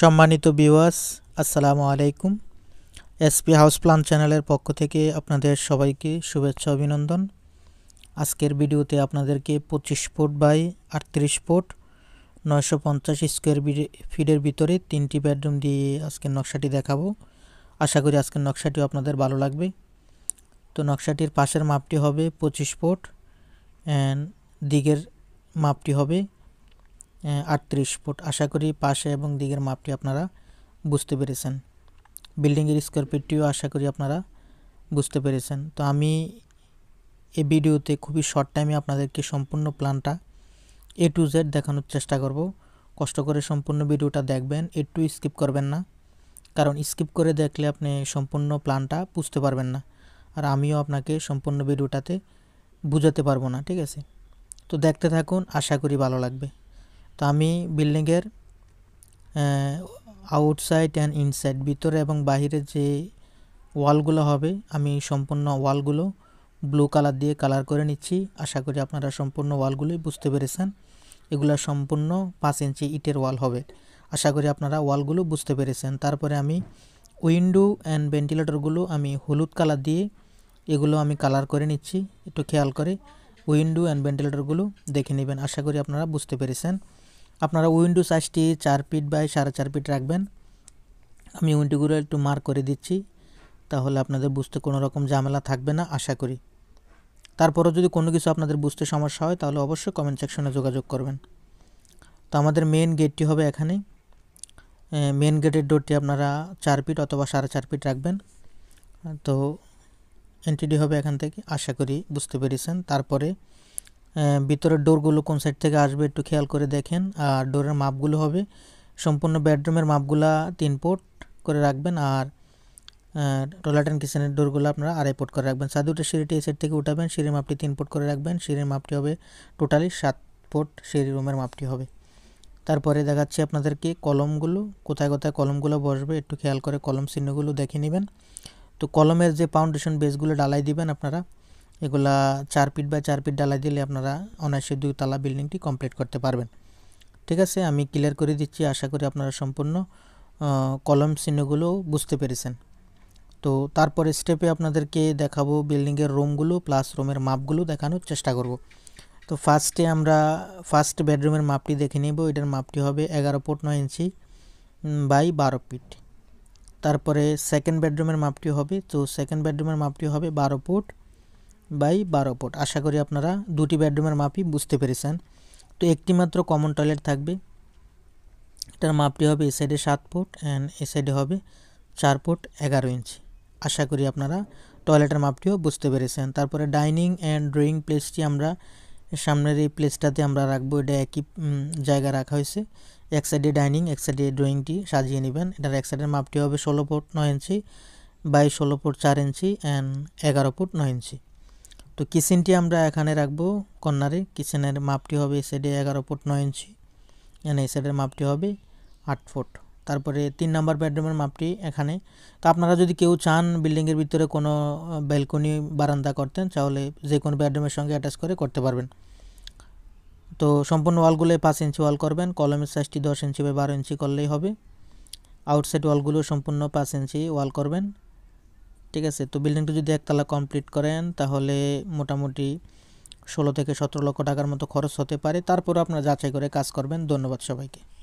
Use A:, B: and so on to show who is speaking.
A: সম্মানিত বিওয়াস আসসালামু আলাইকুম এসপি হাউস প্ল্যান চ্যানেলের পক্ষ থেকে আপনাদের সবাইকে শুভেচ্ছা অভিনন্দন আজকের ভিডিওতে আপনাদেরকে পঁচিশ ফুট বাই আটত্রিশ ফুট নয়শো পঞ্চাশ স্কোয়ার ফিটের ভিতরে তিনটি বেডরুম দিয়ে আজকের নকশাটি দেখাবো আশা করি আজকের নকশাটিও আপনাদের ভালো লাগবে তো নকশাটির পাশের মাপটি হবে পঁচিশ ফুট অ্যান্ড দিকের মাপটি হবে আটত্রিশ ফুট আশা করি পাশে এবং দিকের মাপটি আপনারা বুঝতে পেরেছেন বিল্ডিংয়ের স্কোয়ার ফিটটিও আশা করি আপনারা বুঝতে পেরেছেন তো আমি এ ভিডিওতে খুবই শর্ট টাইমে আপনাদেরকে সম্পূর্ণ প্ল্যানটা এ টু জেড দেখানোর চেষ্টা করব কষ্ট করে সম্পূর্ণ ভিডিওটা দেখবেন একটু স্কিপ করবেন না কারণ স্কিপ করে দেখলে আপনি সম্পূর্ণ প্ল্যানটা বুঝতে পারবেন না আর আমিও আপনাকে সম্পূর্ণ ভিডিওটাতে বুঝাতে পারবো না ঠিক আছে তো দেখতে থাকুন আশা করি ভালো লাগবে তো আমি বিল্ডিংয়ের আউটসাইড অ্যান্ড ইনসাইড ভিতরে এবং বাহিরে যে ওয়ালগুলো হবে আমি সম্পূর্ণ ওয়ালগুলো ব্লু কালার দিয়ে কালার করে নিচ্ছি আশা করি আপনারা সম্পূর্ণ ওয়ালগুলোই বুঝতে পেরেছেন এগুলো সম্পূর্ণ পাঁচ ইঞ্চি ইটের ওয়াল হবে আশা করি আপনারা ওয়ালগুলো বুঝতে পেরেছেন তারপরে আমি উইন্ডো অ্যান্ড ভেন্টিলেটরগুলো আমি হলুদ কালার দিয়ে এগুলো আমি কালার করে নিচ্ছি একটু খেয়াল করে উইন্ডো অ্যান্ড ভেন্টিলেটরগুলো দেখে নেবেন আশা করি আপনারা বুঝতে পেরেছেন আপনারা উইন্ডো সাইজটি চার ফিট বাই সাড়ে চার ফিট রাখবেন আমি উইন্ডোগুলো একটু মার্ক করে দিচ্ছি তাহলে আপনাদের বুঝতে কোনো রকম ঝামেলা থাকবে না আশা করি তারপরও যদি কোনো কিছু আপনাদের বুঝতে সমস্যা হয় তাহলে অবশ্যই কমেন্ট সেকশনে যোগাযোগ করবেন তো আমাদের মেন গেটটি হবে এখানে মেন গেটের ডোরটি আপনারা চার ফিট অথবা সাড়ে চার ফিট রাখবেন তো এন্ট্রিডি হবে এখান থেকে আশা করি বুঝতে পেরেছেন তারপরে ভিতরের ডোরগুলো কোন সাইড থেকে আসবে একটু খেয়াল করে দেখেন আর ডোরের মাপগুলো হবে সম্পূর্ণ বেডরুমের মাপগুলা তিন ফুট করে রাখবেন আর টয়লেট অ্যান্ড কিচেনের ডোরগুলো আপনারা আড়াই ফুট করে রাখবেন সাদে উঠে সিঁড়িটি এই সাইড থেকে উঠাবেন সিঁড়ির মাপটি তিন ফুট করে রাখবেন সিঁড়ির মাপটি হবে টোটালি সাত ফুট সিঁড়ি রুমের মাপটি হবে তারপরে দেখাচ্ছি আপনাদেরকে কলমগুলো কোথায় কোথায় কলমগুলো বসবে একটু খেয়াল করে কলম চিহ্নগুলো দেখে নেবেন তো কলমের যে ফাউন্ডেশন বেসগুলো ডালাই দিবেন আপনারা এগুলা চার ফিট বা চার ফিট ডালাই দিলে আপনারা অনায়াসে দুইতলা বিল্ডিংটি কমপ্লিট করতে পারবেন ঠিক আছে আমি ক্লিয়ার করে দিচ্ছি আশা করি আপনারা সম্পূর্ণ কলম চিহ্নগুলো বুঝতে পেরেছেন তো তারপরে স্টেপে আপনাদেরকে দেখাবো বিল্ডিংয়ের রুমগুলো প্লাস রুমের মাপগুলো দেখানোর চেষ্টা করব তো ফার্স্টে আমরা ফার্স্ট বেডরুমের মাপটি দেখে নেব এটার মাপটি হবে এগারো ফুট নয় ইঞ্চি বাই বারো ফিট তারপরে সেকেন্ড বেডরুমের মাপটি হবে তো সেকেন্ড বেডরুমের মাপটি হবে বারো ফুট বাই বারো ফুট আশা করি আপনারা দুটি বেডরুমের মাপই বুঝতে পেরেছেন তো একটি মাত্র কমন টয়লেট থাকবে এটার মাপটি হবে এ সাইডে সাত ফুট অ্যান্ড এ সাইডে হবে চার ফুট এগারো ইঞ্চি আশা করি আপনারা টয়লেটের মাপটিও বুঝতে পেরেছেন তারপরে ডাইনিং অ্যান্ড ড্রয়িং প্লেসটি আমরা সামনের এই প্লেসটাতে আমরা রাখবো এটা একই জায়গা রাখা হয়েছে এক সাইডে ডাইনিং এক সাইডে ড্রয়িংটি সাজিয়ে নেবেন এটার এক সাইডের মাপটি হবে ষোলো ফুট নয় ইঞ্চি বাই ষোলো ফুট চার ইঞ্চি অ্যান্ড এগারো ফুট নয় ইঞ্চি তো কিচেনটি আমরা এখানে রাখবো কর্নারে কিচেনের মাপটি হবে সেডে এগারো ফুট নয় ইঞ্চি এখানে এই সাইডের মাপটি হবে আট ফুট তারপরে তিন নম্বর বেডরুমের মাপটি এখানে তো আপনারা যদি কেউ চান বিল্ডিংয়ের ভিতরে কোনো ব্যালকনি বারান্দা করতেন তাহলে যে কোনো বেডরুমের সঙ্গে অ্যাটাচ করে করতে পারবেন তো সম্পূর্ণ ওয়ালগুলো পাঁচ ইঞ্চি ওয়াল করবেন কলমের সাইজটি দশ ইঞ্চি বা বারো ইঞ্চি করলেই হবে আউটসাইড ওয়ালগুলো সম্পূর্ণ পাঁচ ইঞ্চি ওয়াল করবেন ঠিক আছে তো বিল্ডিংটা যদি একতলা কমপ্লিট করেন তাহলে মোটামুটি ষোলো থেকে সতেরো লক্ষ টাকার মতো খরচ হতে পারে তারপর আপনারা যাচাই করে কাজ করবেন ধন্যবাদ সবাইকে